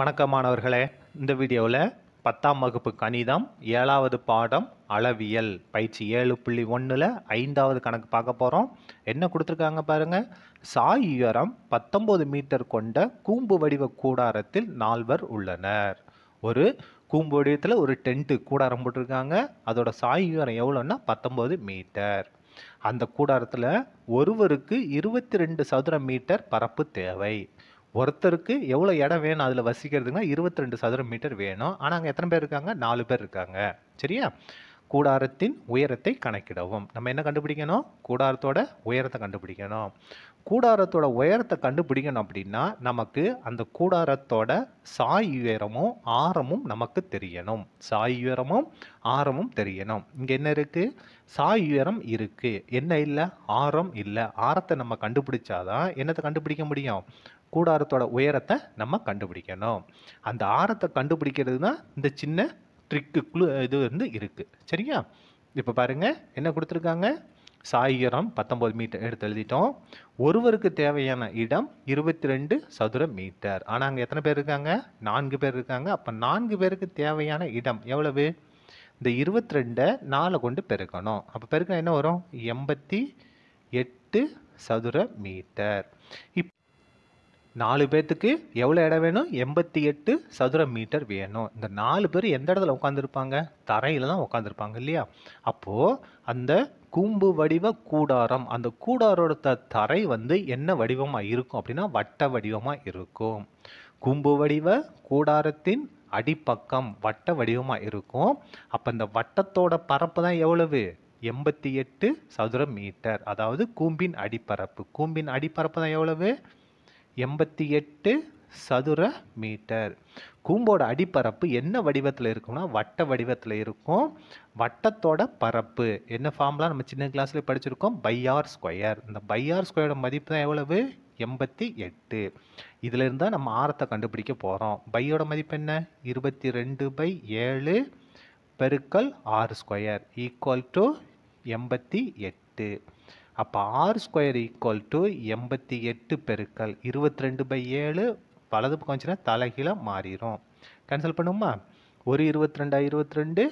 வணக்கமானவர்களே இந்த வீடியோவில் பத்தாம் வகுப்பு கணிதம் ஏழாவது பாடம் அளவியல் பயிற்சி ஏழு புள்ளி ஒன்றில் ஐந்தாவது கணக்கு பார்க்க போகிறோம் என்ன கொடுத்துருக்காங்க பாருங்கள் சாய் உயரம் பத்தொம்போது மீட்டர் கொண்ட கூம்பு வடிவ கூடாரத்தில் நால்வர் உள்ளனர் ஒரு கூம்பு வடிவத்தில் ஒரு டென்ட்டு கூடாரம் போட்டிருக்காங்க அதோட சாய் உயரம் எவ்வளோன்னா பத்தொம்போது மீட்டர் அந்த கூடாரத்தில் ஒருவருக்கு இருபத்தி ரெண்டு சதுர மீட்டர் பரப்பு தேவை ஒருத்தருக்கு எவ்வளோ இடம் வேணும் அதில் வசிக்கிறதுக்குன்னா இருபத்தி ரெண்டு சதுர மீட்டர் வேணும் ஆனால் அங்கே எத்தனை பேர் இருக்காங்க நாலு பேர் இருக்காங்க சரியா கூடாரத்தின் உயரத்தை கணக்கிடவும் நம்ம என்ன கண்டுபிடிக்கணும் கூடாரத்தோட உயரத்தை கண்டுபிடிக்கணும் கூடாரத்தோட உயரத்தை கண்டுபிடிக்கணும் அப்படின்னா நமக்கு அந்த கூடாரத்தோட சாய் உயரமும் ஆரமும் நமக்கு தெரியணும் சாய் உயரமும் ஆரமும் தெரியணும் இங்கே என்ன இருக்குது சாய் உயரம் இருக்குது என்ன இல்லை ஆரம் இல்லை ஆரத்தை நம்ம கண்டுபிடிச்சாதான் என்னத்தை கண்டுபிடிக்க முடியும் கூடாரத்தோட உயரத்தை நம்ம கண்டுபிடிக்கணும் அந்த ஆரத்தை கண்டுபிடிக்கிறது தான் இந்த சின்ன ட்ரிக்கு குழு இது வந்து இருக்குது சரியா இப்போ பாருங்கள் என்ன கொடுத்துருக்காங்க சாயிரம் பத்தொம்போது மீட்டர் எடுத்து எழுதிட்டோம் ஒருவருக்கு தேவையான இடம் இருபத்தி ரெண்டு சதுர மீட்டர் ஆனால் அங்கே எத்தனை பேர் இருக்காங்க நான்கு பேர் இருக்காங்க அப்போ நான்கு பேருக்கு தேவையான இடம் எவ்வளவு இந்த இருபத்தி ரெண்டை நாலு கொண்டு பெருக்கணும் அப்போ பெருக்க என்ன வரும் எண்பத்தி எட்டு சதுர மீட்டர் இப்போ நாலு பேர்த்துக்கு எவ்வளோ இடம் வேணும் எண்பத்தி எட்டு சதுர மீட்டர் வேணும் இந்த நாலு பேர் எந்த இடத்துல உட்காந்துருப்பாங்க தரையில் தான் உட்காந்துருப்பாங்க இல்லையா அப்போது அந்த கூம்பு வடிவ கூடாரம் அந்த கூடாரோட த தரை வந்து என்ன வடிவமாக இருக்கும் அப்படின்னா வட்ட வடிவமாக இருக்கும் கூம்பு வடிவ கூடாரத்தின் அடிப்பக்கம் வட்ட வடிவமாக இருக்கும் அப்போ இந்த வட்டத்தோட பரப்பு தான் எவ்வளவு எண்பத்தி எட்டு சதுர மீட்டர் அதாவது கூம்பின் அடிப்பரப்பு கூம்பின் அடிப்பரப்பு தான் எவ்வளவு எண்பத்தி எட்டு சதுர மீட்டர் கூம்போட அடிப்பரப்பு என்ன வடிவத்தில் இருக்கும்னா வட்ட வடிவத்தில் இருக்கும் வட்டத்தோட பரப்பு என்ன ஃபார்ம்லாம் நம்ம சின்ன கிளாஸில் படிச்சிருக்கோம் பையார் ஸ்கொயர் இந்த பையார் ஸ்கொயரோட மதிப்பு தான் எவ்வளவு எண்பத்தி எட்டு இதில் இருந்தால் நம்ம ஆரத்தை கண்டுபிடிக்க போகிறோம் பையோட மதிப்பு என்ன இருபத்தி ரெண்டு பை ஏழு பெருக்கல் ஆறு ஸ்கொயர் ஈக்குவல் டு எண்பத்தி எட்டு அப்போ ஆர் ஸ்கொயர் ஈக்குவல் டு எண்பத்தி எட்டு பெருக்கள் இருபத்தி ரெண்டு பை ஏழு வலது பக்கம் வந்துச்சுன்னா தலைகீழ மாறிடும் கேன்சல் பண்ணுமா ஒரு இருபத்தி ரெண்டா இருபத்தி ரெண்டு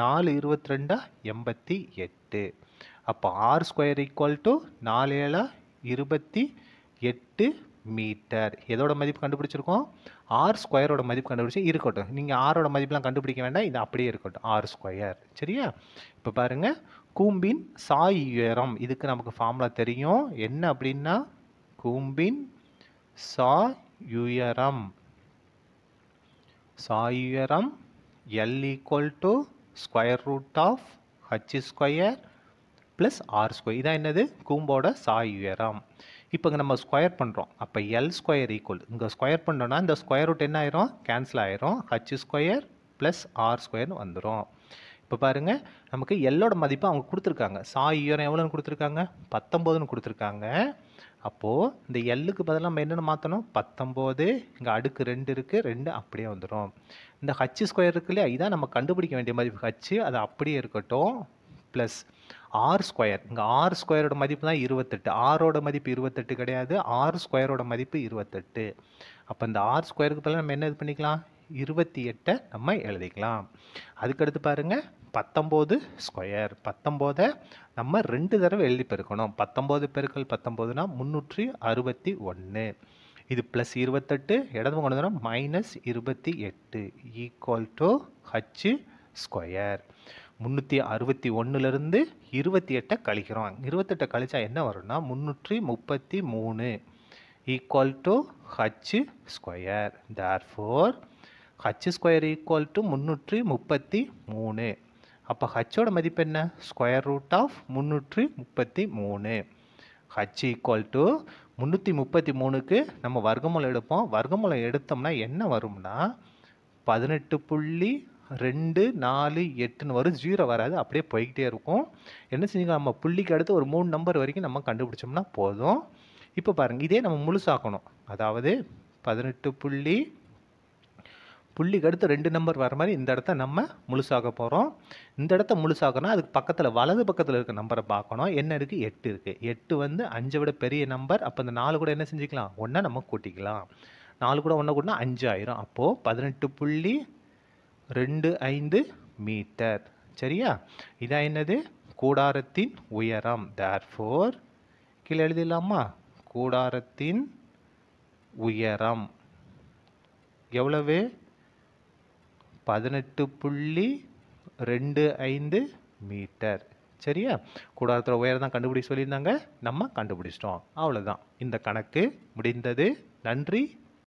நாலு இருபத்தி ரெண்டா எண்பத்தி எட்டு அப்போ ஆர் ஸ்கொயர் ஈக்குவல் டு நாலு ஏழா இருபத்தி எட்டு மீட்டர் எதோட மதிப்பு கண்டுபிடிச்சிருக்கோம் ஆர் ஸ்கொயரோட மதிப்பு கண்டுபிடிச்சி இருக்கட்டும் நீங்கள் ஆரோட மதிப்பெலாம் கண்டுபிடிக்க வேண்டாம் இது அப்படியே இருக்கட்டும் ஆர் ஸ்கொயர் சரியா இப்போ பாருங்கள் கூம்பின் சாய் உயரம் இதுக்கு நமக்கு ஃபார்முலா தெரியும் என்ன அப்படின்னா கூம்பின் சாய் உயரம் சாய் உயரம் L equal to square root of H square plus R square இதான் என்னது கூம்போட சாய் உயரம் இப்போ இங்கே நம்ம ஸ்கொயர் பண்ணுறோம் அப்போ எல் ஸ்கொயர் ஈக்குவல் இங்கே ஸ்கொயர் பண்ணோன்னா இந்த ஸ்கொயர் ரூட் என்ன ஆயிரும் கேன்சல் ஆயிரும் ஹச் ஸ்கொயர் ப்ளஸ் ஆர் ஸ்கொயர்னு வந்துடும் இப்போ பாருங்கள் நமக்கு எல்லோட மதிப்பு அவங்க கொடுத்துருக்காங்க சாய் உயரம் எவ்வளோன்னு கொடுத்துருக்காங்க பத்தொம்போதுன்னு கொடுத்துருக்காங்க அப்போது இந்த எல்லுக்கு பதிலாக நம்ம என்னென்னு மாற்றணும் பத்தொம்போது இங்கே அடுக்கு ரெண்டு இருக்குது ரெண்டு அப்படியே வந்துடும் இந்த ஹச்சு ஸ்கொயர் இருக்கு இல்லையா இதான் நம்ம கண்டுபிடிக்க வேண்டிய மதிப்பு ஹச்சு அது அப்படியே இருக்கட்டும் ப்ளஸ் ஆர் ஸ்கொயர் இங்கே ஆர் ஸ்கொயரோட மதிப்பு தான் இருபத்தெட்டு ஆரோட மதிப்பு இருபத்தெட்டு கிடையாது ஆர் ஸ்கொயரோட மதிப்பு இருபத்தெட்டு அப்போ இந்த ஆர் ஸ்கொயருக்கு பதிலாக நம்ம என்ன இது பண்ணிக்கலாம் இருபத்தி எட்டை நம்ம எழுதிக்கலாம் அதுக்கடுத்து பாருங்கள் பத்தொம்போது ஸ்கொயர் பத்தொம்போதை நம்ம ரெண்டு தடவை எழுதி பெருக்கணும் பத்தொம்போது பெருக்கல் பத்தொம்போதுனா முந்நூற்றி அறுபத்தி ஒன்று இது ப்ளஸ் இருபத்தெட்டு இடது கொண்டு வந்தோம்னா மைனஸ் இருபத்தி எட்டு ஈக்குவல் டு ஹச்சு ஸ்கொயர் முந்நூற்றி அறுபத்தி ஒன்றுலேருந்து இருபத்தி எட்டை கழிக்கிறோம் இருபத்தெட்டை கழித்தா என்ன வரும்னா முந்நூற்றி முப்பத்தி மூணு equal to H square therefore H square equal to முந்நூற்றி முப்பத்தி மூணு அப்போ ஹச்சோட மதிப்பு என்ன ஸ்கொயர் ரூட் ஆஃப் முந்நூற்றி முப்பத்தி மூணு ஹச் ஈக்குவல் டு முந்நூற்றி முப்பத்தி மூணுக்கு நம்ம வர்க்கமூலம் எடுப்போம் வர்க்கமூலம் எடுத்தோம்னா என்ன வரும்னா பதினெட்டு புள்ளி ரெண்டு நாலு எட்டுன்னு வரும் ஜீரோ வராது அப்படியே போய்கிட்டே இருக்கும் என்ன செஞ்சுக்கலாம் நம்ம புள்ளிக்கு அடுத்து ஒரு மூணு நம்பர் வரைக்கும் நம்ம கண்டுபிடிச்சோம்னா போதும் இப்போ பாருங்கள் இதே நம்ம முழுசாக்கணும் அதாவது பதினெட்டு புள்ளி புள்ளிக்கு அடுத்து ரெண்டு நம்பர் வர மாதிரி இந்த இடத்த நம்ம முழுசாக போகிறோம் இந்த இடத்த முழுசாகனா அதுக்கு பக்கத்தில் வலது பக்கத்தில் இருக்க நம்பரை பார்க்கணும் என்ன இருக்குது எட்டு இருக்குது எட்டு வந்து அஞ்சை விட பெரிய நம்பர் அப்போ இந்த நாலு கூட என்ன செஞ்சுக்கலாம் ஒன்றா நம்ம கூட்டிக்கலாம் நாலு கூட ஒன்றா கூட்டினா அஞ்சு ஆயிரும் அப்போது பதினெட்டு புள்ளி ரெண்டு ஐந்து மீட்டர் சரியா இதான் என்னது கூடாரத்தின் உயரம் ஃபோர் கீழே எழுதிடலாமா கூடாரத்தின் உயரம் எவ்வளவு பதினெட்டு ரெண்டு ஐந்து மீட்டர் சரியா கூடாரத்தில் உயரம் தான் கண்டுபிடிச்சு சொல்லியிருந்தாங்க நம்ம கண்டுபிடிச்சிட்டோம் அவ்வளோதான் இந்த கணக்கு முடிந்தது நன்றி